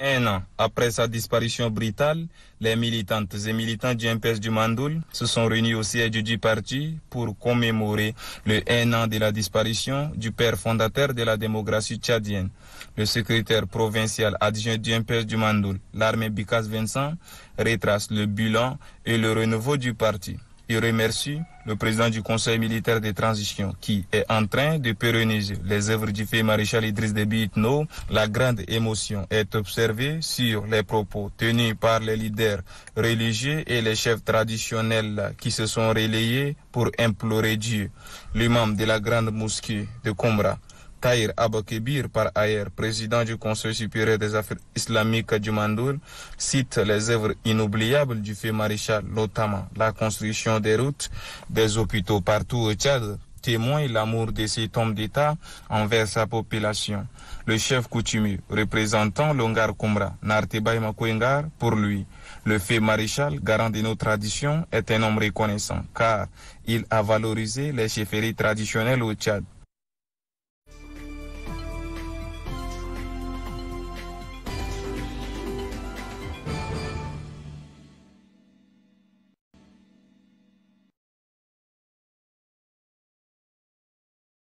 un an après sa disparition brutale, les militantes et militants du MPS du Mandoul se sont réunis au siège du parti pour commémorer le un an de la disparition du père fondateur de la démocratie tchadienne. Le secrétaire provincial adjoint du MPS du Mandoul, l'armée Bikas Vincent, retrace le bilan et le renouveau du parti. Je remercie le président du Conseil militaire de transition qui est en train de pérenniser les œuvres du feu maréchal Idriss de Itno. La grande émotion est observée sur les propos tenus par les leaders religieux et les chefs traditionnels qui se sont relayés pour implorer Dieu. L'imam de la grande mosquée de Combra, Tahir Abakebir, par ailleurs président du Conseil supérieur des affaires islamiques du Mandoul, cite les œuvres inoubliables du fait maréchal, notamment la construction des routes, des hôpitaux partout au Tchad, témoigne l'amour de cet homme d'État envers sa population. Le chef coutumier, représentant l'Ongar Kumra, Nartibay Makwengar, pour lui, le fait maréchal, garant de nos traditions, est un homme reconnaissant, car il a valorisé les chefferies traditionnelles au Tchad